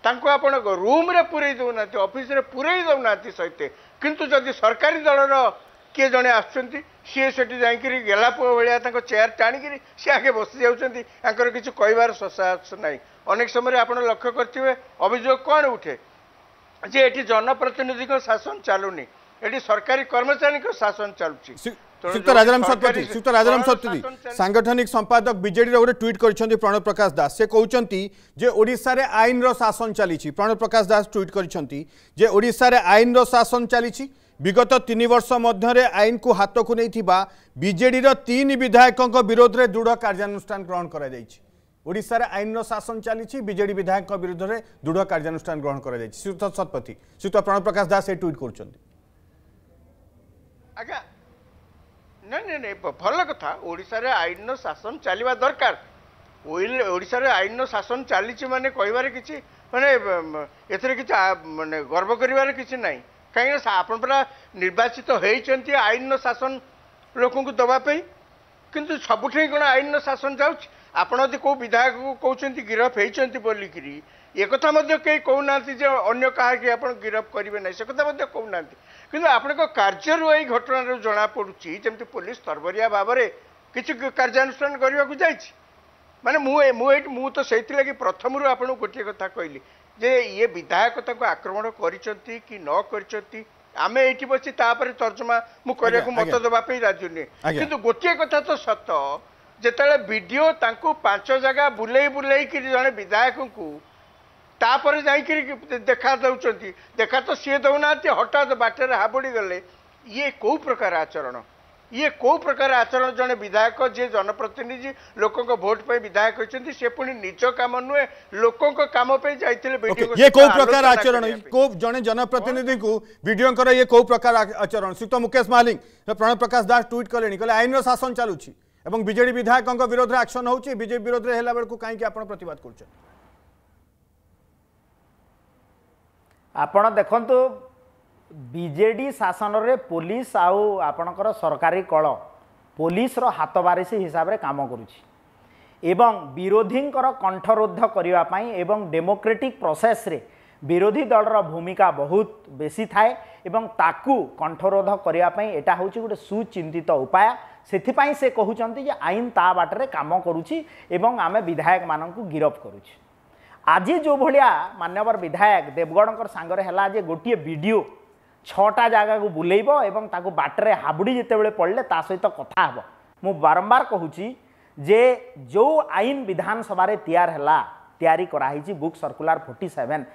ତାଙ୍କୁ ଆପଣ ରୁମ୍ରେ ପୁରେଇ ଦେଉନାହାନ୍ତି ଅଫିସରେ ପୁରେଇ ଦେଉନାହାନ୍ତି ସହିତ କିନ୍ତୁ ଯଦି ସରକାରୀ ଦଳର କିଏ ଜଣେ ଆସୁଛନ୍ତି ସିଏ ସେଠି ଯାଇକିରି ଗେଲା ପୁଅ ଭଳିଆ ତାଙ୍କ ଚେୟାର ଟାଣିକିରି ସିଏ ଆଗେ ବସିଯାଉଛନ୍ତି ତାଙ୍କର କିଛି କହିବାର ସଶାସ ନାହିଁ ଅନେକ ସମୟରେ ଆପଣ ଲକ୍ଷ୍ୟ କରିଥିବେ ଅଭିଯୋଗ କ'ଣ ଉଠେ ଯେ ଏଠି ଜନପ୍ରତିନିଧିଙ୍କ ଶାସନ ଚାଲୁନି ଏଠି ସରକାରୀ କର୍ମଚାରୀଙ୍କ ଶାସନ ଚାଲୁଛି শ্রীযুক্ত রাজারাম শতপথী শ্রীযুক্ত রাজারাম শতপথী সাংগঠনিক সম্পাদক বিজেডির গোটে ট্যুইট করেছেন প্রণব প্রকাশ দাস সে কৌঁচি যে ওড়শার আইনর শাসন চালিছি প্রণব প্রকাশ দাস ট্যুইট করেছেন যে ওড়শার আইনর শাসন চালিছি বিগত তিন বর্ষ মধ্যে আইনকু হাতকু নেই বিজেডির তিন বিধায়কঙ্ বিরোধে দৃঢ় কার্যানুষ্ঠান গ্রহণ করা যাই ওড়শার আইনর শাসন চালিছি বিজেডি বিধায়ক বিরুদ্ধে দৃঢ় কার্যানুষ্ঠান গ্রহণ করা যাই শ্রীযুক্ত শতপথী শ্রীযুক্ত প্রণব প্রকাশ দাস এ ট্যুইট করছেন আজ্ঞা ନାଇଁ ନାଇଁ ନାଇଁ ଭଲ କଥା ଓଡ଼ିଶାରେ ଆଇନର ଶାସନ ଚାଲିବା ଦରକାର ଓଡ଼ିଶାରେ ଆଇନର ଶାସନ ଚାଲିଛି ମାନେ କହିବାରେ କିଛି ମାନେ ଏଥିରେ କିଛି ମାନେ ଗର୍ବ କରିବାରେ କିଛି ନାହିଁ କାହିଁକିନା ଆପଣ ପରା ନିର୍ବାଚିତ ହେଇଛନ୍ତି ଆଇନର ଶାସନ ଲୋକଙ୍କୁ ଦେବା ପାଇଁ କିନ୍ତୁ ସବୁଠି କ'ଣ ଆଇନର ଶାସନ ଯାଉଛି ଆପଣ ଯଦି କେଉଁ ବିଧାୟକକୁ କହୁଛନ୍ତି ଗିରଫ ହେଇଛନ୍ତି ବୋଲିକିରି একথা ମଧ୍ୟ କେହି କହୁନାହାନ୍ତି ଯେ ଅନ୍ୟ କାହାକି ଆପଣ ଗିରଫ କରିବେ ନାହିଁ ସେ କଥା ମଧ୍ୟ କହୁନାହାନ୍ତି କିନ୍ତୁ ଆପଣଙ୍କ କାର୍ଯ୍ୟରୁ ଏହି ଘଟଣାରୁ ଜଣାପଡ଼ୁଛି ଯେମିତି ପୋଲିସ ତରବରିଆ ଭାବରେ କିଛି କାର୍ଯ୍ୟାନୁଷ୍ଠାନ କରିବାକୁ ଯାଇଛି ମାନେ ମୁଁ ମୁଁ ଏଇଠି ମୁଁ ତ ସେଇଥିଲାଗି ପ୍ରଥମରୁ ଆପଣଙ୍କୁ ଗୋଟିଏ କଥା କହିଲି ଯେ ଇଏ ବିଧାୟକ ତାଙ୍କୁ ଆକ୍ରମଣ କରିଛନ୍ତି କି ନ କରିଛନ୍ତି ଆମେ ଏଇଠି ବସି ତାପରେ ତର୍ଜମା ମୁଁ କରିବାକୁ ମତ ଦେବା ପାଇଁ ରାଜି ନୁହେଁ କିନ୍ତୁ ଗୋଟିଏ କଥା ତ ସତ ଯେତେବେଳେ ବିଡ଼ିଓ ତାଙ୍କୁ ପାଞ୍ଚ ଜାଗା ବୁଲେଇ ବୁଲେଇକି ଜଣେ ବିଧାୟକଙ୍କୁ तापर जा देखा दौंट देखा तो सी दौना हटात बाटर हाबुड़ी गले ये कौ प्रकार आचरण ये कौ प्रकार आचरण जड़े विधायक जी जनप्रतिनिधि लोक भोट पर विधायक होती से पुणी निज कम नुहे लोक कम जाए प्रकार आचरण जन जनप्रतिनिधि को विडियो ये कौ प्रकार आचरण श्री तो मुकेश मालिक प्रणव प्रकाश दास ट्विट कले कह आईन रासन चलुच्छी और विजेड विधायकों विरोध में आक्शन होजे विरोध में होगा बेलू कहीं आप प्रतवाद कर ଆପଣ ଦେଖନ୍ତୁ ବିଜେଡ଼ି ଶାସନରେ ପୋଲିସ ଆଉ ଆପଣଙ୍କର ସରକାରୀ କଳ ପୋଲିସର ହାତ ବାରିସି ହିସାବରେ କାମ କରୁଛି ଏବଂ ବିରୋଧୀଙ୍କର କଣ୍ଠରୁଦ୍ଧ କରିବା ପାଇଁ ଏବଂ ଡେମୋକ୍ରେଟିକ୍ ପ୍ରସେସରେ ବିରୋଧୀ ଦଳର ଭୂମିକା ବହୁତ ବେଶୀ ଥାଏ ଏବଂ ତାକୁ କଣ୍ଠରୋଧ କରିବା ପାଇଁ ଏଇଟା ହେଉଛି ଗୋଟେ ସୁଚିନ୍ତିତ ଉପାୟ ସେଥିପାଇଁ ସେ କହୁଛନ୍ତି ଯେ ଆଇନ ତା ବାଟରେ କାମ କରୁଛି ଏବଂ ଆମେ ବିଧାୟକମାନଙ୍କୁ ଗିରଫ କରୁଛି आज जो भाया मानवर विधायक देवगढ़ सांगे है गोटे भिडियो छटा जगह को बुलेब बाटर हाबुड़ी जितेबाद पड़े ता सहित कथा हे मु बारंबार कहूँ जे जो आईन विधानसभा तैयार है याई बुक सर्कुलर फोर्टी सेवेन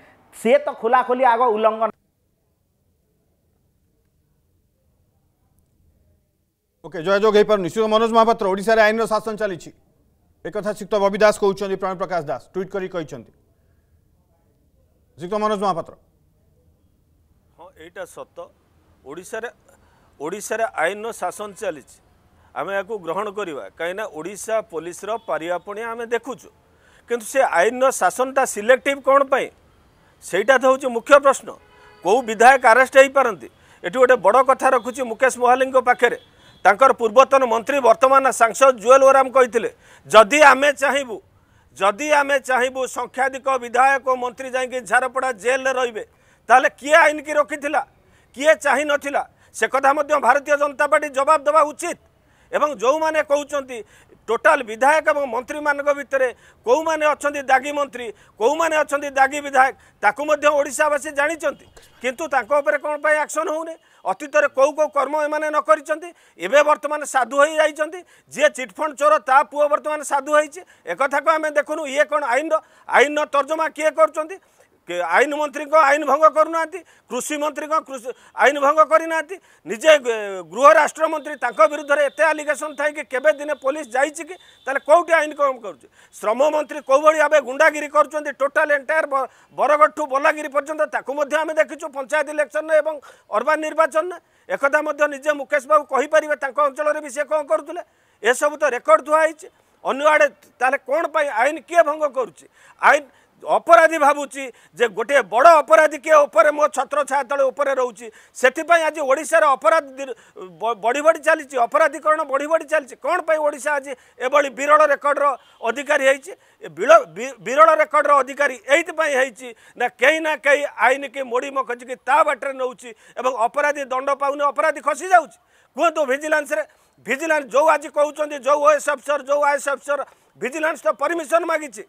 सी तो खोलाखोली आग उल्लंघन ओके जय जोग निश्चित मनोज महापात्र ओडार आईन रासन चली एक सिक्त बबी दास कहते प्रणव प्रकाश दास ट्विट करी कर ଶ୍ରୀଯୁକ୍ତ ମନୋଜ ମହାପାତ୍ର ହଁ ଏଇଟା ସତ ଓଡ଼ିଶାରେ ଓଡ଼ିଶାରେ ଆଇନର ଶାସନ ଚାଲିଛି ଆମେ ଏହାକୁ ଗ୍ରହଣ କରିବା କାହିଁକିନା ଓଡ଼ିଶା ପୋଲିସର ପାରିବାପଣିଆ ଆମେ ଦେଖୁଛୁ କିନ୍ତୁ ସେ ଆଇନର ଶାସନଟା ସିଲେକ୍ଟିଭ୍ କ'ଣ ପାଇଁ ସେଇଟା ତ ହେଉଛି ମୁଖ୍ୟ ପ୍ରଶ୍ନ କେଉଁ ବିଧାୟକ ଆରେଷ୍ଟ ହୋଇପାରନ୍ତି ଏଠି ଗୋଟେ ବଡ଼ କଥା ରଖୁଛି ମୁକେଶ ମୋହାଲିଙ୍କ ପାଖରେ ତାଙ୍କର ପୂର୍ବତନ ମନ୍ତ୍ରୀ ବର୍ତ୍ତମାନ ସାଂସଦ ଜୁଏଲ ଓରାମ କହିଥିଲେ ଯଦି ଆମେ ଚାହିଁବୁ ଯଦି ଆମେ ଚାହିଁବୁ ସଂଖ୍ୟାଧିକ ବିଧାୟକ ମନ୍ତ୍ରୀ ଯାଇକି ଝାରପଡ଼ା ଜେଲରେ ରହିବେ ତାହେଲେ କିଏ ଆଇନକି ରଖିଥିଲା କିଏ ଚାହିଁ ନଥିଲା ସେ କଥା ମଧ୍ୟ ଭାରତୀୟ ଜନତା ପାର୍ଟି ଜବାବ ଦେବା ଉଚିତ ଏବଂ ଯେଉଁମାନେ କହୁଛନ୍ତି ଟୋଟାଲ ବିଧାୟକ ଏବଂ ମନ୍ତ୍ରୀମାନଙ୍କ ଭିତରେ କେଉଁମାନେ ଅଛନ୍ତି ଦାଗି ମନ୍ତ୍ରୀ କେଉଁମାନେ ଅଛନ୍ତି ଦାଗି ବିଧାୟକ ତାକୁ ମଧ୍ୟ ଓଡ଼ିଶାବାସୀ ଜାଣିଛନ୍ତି କିନ୍ତୁ ତାଙ୍କ ଉପରେ କ'ଣ ପାଇଁ ଆକ୍ସନ୍ ହେଉନି ଅତୀତରେ କେଉଁ କେଉଁ କର୍ମ ଏମାନେ ନ କରିଛନ୍ତି ଏବେ ବର୍ତ୍ତମାନ ସାଧୁ ହୋଇଯାଇଛନ୍ତି ଯିଏ ଚିଟ୍ଫଣ୍ଡ ଚୋର ତା ପୁଅ ବର୍ତ୍ତମାନ ସାଧୁ ହୋଇଛି ଏକଥାକୁ ଆମେ ଦେଖୁନୁ ଇଏ କ'ଣ ଆଇନର ଆଇନର ତର୍ଜମା କିଏ କରୁଛନ୍ତି আইন মন্ত্রী আইন ভঙ্গ করুনা কৃষি মন্ত্রী আইন ভঙ্গ করে না নিজে গৃহ রাষ্ট্রমন্ত্রী তাঁর বিধে এত আলিগেসন থাকি কেবে দিনে পুলিশ যাইছি কি তাহলে কোটি আইন কম করছে শ্রমমন্ত্রী কোভাবে ভাবে গুন্ডাগিরি করছেন total entire Bargarh to Balangir পর্যন্ত তাকে আমি দেখিছু পঞ্চায়েত ইলেকশন এবং অর্বান নির্বাচন একথা নিজে মুকেশ বাবু কহিপারে তাঁর অঞ্চলের বি সে কম করুলে এসবু তো রেকর্ড ধুয়া হয়েছে অন্য আড়ে তাহলে কোণ পাই আইন কি ভঙ্গ করছে আইন ଅପରାଧୀ ଭାବୁଛି ଯେ ଗୋଟିଏ ବଡ଼ ଅପରାଧୀ କିଏ ଉପରେ ମୋ ଛତ୍ର ଛାୟା ତଳେ ଉପରେ ରହୁଛି ସେଥିପାଇଁ ଆଜି ଓଡ଼ିଶାରେ ଅପରାଧ ବଢ଼ି ବଢ଼ି ଚାଲିଛି ଅପରାଧୀକରଣ ବଢ଼ି ବଢ଼ି ଚାଲିଛି କ'ଣ ପାଇଁ ଓଡ଼ିଶା ଆଜି ଏଭଳି ବିରଳ ରେକର୍ଡ଼ର ଅଧିକାରୀ ହେଇଛି ବିରଳ ରେକର୍ଡ଼ର ଅଧିକାରୀ ଏଇଥିପାଇଁ ହେଇଛି ନା କେହି ନା କେହି ଆଇନ କି ମୋଡ଼ି ମଖଜିକି ତା ବାଟରେ ନେଉଛି ଏବଂ ଅପରାଧୀ ଦଣ୍ଡ ପାଉନି ଅପରାଧୀ ଖସି ଯାଉଛି କୁହନ୍ତୁ ଭିଜିଲାନ୍ସରେ ଭିଜିଲାନ୍ସ ଯେଉଁ ଆଜି କହୁଛନ୍ତି ଯେଉଁ ଓଏସ୍ ଅଫିସର ଯେଉଁ ଆଇଏସ୍ ଅଫିସର ଭିଜିଲାନ୍ସ ତ ପରମିସନ୍ ମାଗିଛି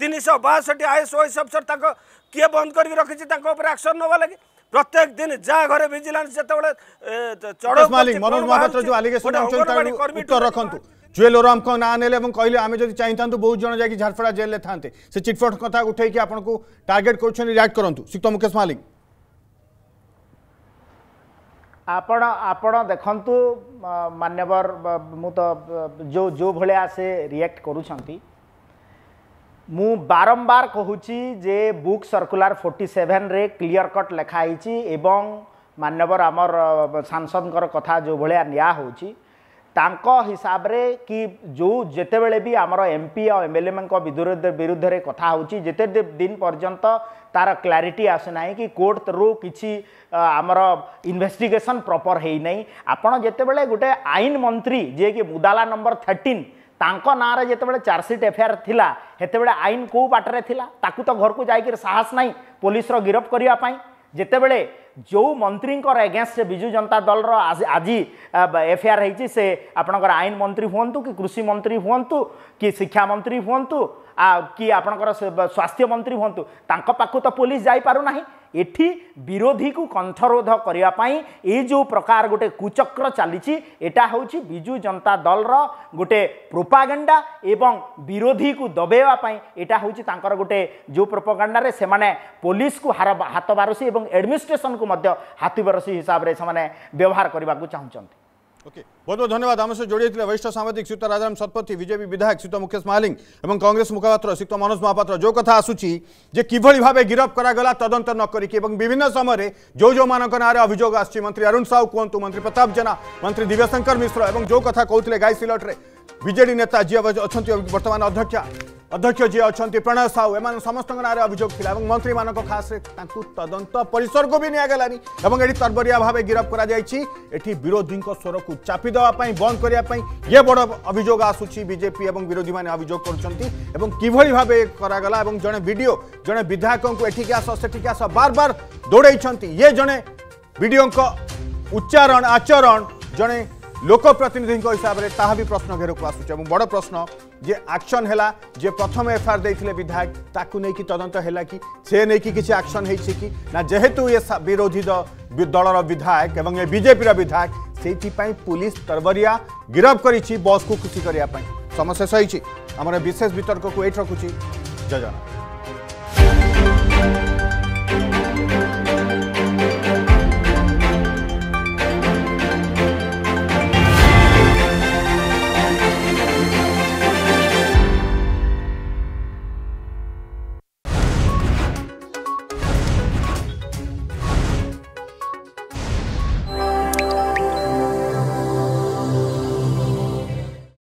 তিনশহ বাষট্টি আইএস ওইস অফিসর তাঙ্ক কি বন্ধ করি রাখিছে তাঙ্ক উপরে আকশন নেওয়া লাগে প্রত্যেক দিন যা ঘরে ভিজিলান্স যেতবে চড় জুয়েল ওরামଙ୍କ ନାଁ ନେଲେ ଏବଂ କହିଲେ ଆମେ ଯଦି ଚାହିଁଥାନ୍ତୁ ବହୁତ ଜଣ ଯାଇକି ଝାରପଡ଼ା ଜେଲରେ ଥାନ୍ତେ ସେ ଚିଟ୍ଫଣ୍ଡ କଥା ଉଠେଇକି ଆପଣଙ୍କୁ ଟାର୍ଗେଟ୍ କରୁଛନ୍ତି ରିଆକ୍ଟ କରନ୍ତୁ ଶ୍ରୀତ ମୁକେଶ ମାଲିକ ଆପଣ ଆପଣ ଦେଖନ୍ତୁ ମାନ୍ୟବର ମୁଁ ତ ଯେଉଁ ଯେଉଁ ଭଳିଆ ସେ ରିଆକ୍ଟ କରୁଛନ୍ତି ମୁଁ ବାରମ୍ବାର କହୁଛି ଯେ ବୁକ୍ ସର୍କୁଲାର ଫୋର୍ଟି ସେଭେନ୍ରେ କ୍ଲିଅର କଟ୍ ଲେଖା ହେଇଛି ଏବଂ ମାନ୍ୟବର ଆମର ସାଂସଦଙ୍କର କଥା ଯେଉଁଭଳିଆ ନିଆ ହେଉଛି ତାଙ୍କ ହିସାବରେ କି ଯେଉଁ ଯେତେବେଳେ ବି ଆମର ଏମ୍ପି ଆଉ ଏମ୍ଏଲ୍ଏମାନଙ୍କ ବିରୁଦ୍ଧରେ କଥା ହେଉଛି ଯେତେ ଦିନ ପର୍ଯ୍ୟନ୍ତ ତାର କ୍ଲାରିଟି ଆସୁନାହିଁ କି କୋର୍ଟରୁ କିଛି ଆମର ଇନଭେଷ୍ଟିଗେସନ୍ ପ୍ରପର୍ ହେଇନାହିଁ ଆପଣ ଯେତେବେଳେ ଗୋଟେ ଆଇନ ମନ୍ତ୍ରୀ ଯିଏକି ମୁଦାଲା ନମ୍ବର ଥର୍ଟିନ୍ ତାଙ୍କ ନାଁରେ ଯେତେବେଳେ ଚାର୍ଜସିଟ୍ ଏଫଆଇଆର୍ ଥିଲା ସେତେବେଳେ ଆଇନ କେଉଁ ବାଟରେ ଥିଲା ତାକୁ ତ ଘରକୁ ଯାଇକିରି ସାହସ ନାହିଁ ପୋଲିସର ଗିରଫ କରିବା ପାଇଁ ଯେତେବେଳେ ଯେଉଁ ମନ୍ତ୍ରୀଙ୍କର ଏଗେନଷ୍ଟରେ ବିଜୁ ଜନତା ଦଳର ଆଜି ଏଫଆଇଆର୍ ହେଇଛି ସେ ଆପଣଙ୍କର ଆଇନ ମନ୍ତ୍ରୀ ହୁଅନ୍ତୁ କି କୃଷି ମନ୍ତ୍ରୀ ହୁଅନ୍ତୁ କି ଶିକ୍ଷା ମନ୍ତ୍ରୀ ହୁଅନ୍ତୁ କି ଆପଣଙ୍କର ସ୍ୱାସ୍ଥ୍ୟ ମନ୍ତ୍ରୀ ହୁଅନ୍ତୁ ତାଙ୍କ ପାଖକୁ ତ ପୋଲିସ ଯାଇପାରୁନାହିଁ ଏଠି ବିରୋଧୀକୁ କଣ୍ଠରୋଧ କରିବା ପାଇଁ ଏଇ ଯେଉଁ ପ୍ରକାର ଗୋଟେ କୁଚକ୍ର ଚାଲିଛି ଏଇଟା ହେଉଛି ବିଜୁ ଜନତା ଦଳର ଗୋଟେ ପ୍ରୋପାଗେଣ୍ଡା ଏବଂ ବିରୋଧୀକୁ ଦବେଇବା ପାଇଁ ଏଇଟା ହେଉଛି ତାଙ୍କର ଗୋଟେ ଯେଉଁ ପ୍ରୋପାଗେଣ୍ଡାରେ ସେମାନେ ପୋଲିସକୁ ହାର ହାତ ବାରସି ଏବଂ ଆଡ଼ମିନିଷ୍ଟ୍ରେସନକୁ ମଧ୍ୟ ହାତୀ ବାରସି ହିସାବରେ ସେମାନେ ବ୍ୟବହାର କରିବାକୁ ଚାହୁଁଛନ୍ତି ओके बहुत बहुत धन्यवाद आम सहित जोड़े वरिष्ठ सांबादिक सीत राजाराम शतपथी विजेपी विधायक सीत मुकेश महालिंग और कंग्रेस मुखपात्र सीत मनोज महापात्र जो कथ आसूँ किभली भाव गिरफ्त करा तदंत न करके विभिन्न समय जो जो मेरे अभियोग आंत्री अरुण साहू कहतु मंत्री प्रताप जेना मंत्री दिव्यशंकर मिश्र और जो कथ कौते गाय सिलट्रे विजेड नेता जी अच्छा बर्तमान अध्यक्ष अध्यक्ष जी अच्छा प्रणय साहू एम समस्त ना अभोग मंत्री मान खास तदंत परिसर को भी निगलानी और ये तरबरिया भाव गिरफ्त करोधी स्वर को चापी देवाई बंद करने ये बड़ अभोग आसूरी बजेपी और विरोधी मैंने अभोग करागला जड़े वि जड़े विधायक को एटिकी आस से आस बार बार दौड़े ये जड़े वि उच्चारण आचरण जड़े ଲୋକପ୍ରତିନିଧିଙ୍କ ହିସାବରେ ତାହା ବି ପ୍ରଶ୍ନ ଘେରକୁ ଆସୁଛି ଏବଂ ବଡ଼ ପ୍ରଶ୍ନ ଯେ ଆକ୍ସନ୍ ହେଲା ଯେ ପ୍ରଥମ ଏଫଆଇଆର୍ ଦେଇଥିଲେ ବିଧାୟକ ତାକୁ ନେଇକି ତଦନ୍ତ ହେଲା କି ସେ ନେଇକି କିଛି ଆକ୍ସନ୍ ହେଇଛି କି ନା ଯେହେତୁ ଏ ବିରୋଧୀ ଦଳର ବିଧାୟକ ଏବଂ ଏ ବିଜେପିର ବିଧାୟକ ସେଇଥିପାଇଁ ପୁଲିସ ତରବରିଆ ଗିରଫ କରିଛି ବସ୍କୁ ଖୁସି କରିବା ପାଇଁ ସମସ୍ୟା ସହିଛି ଆମର ବିଶେଷ ବିତର୍କକୁ ଏଇଠି ରଖୁଛି ଯୋଜନା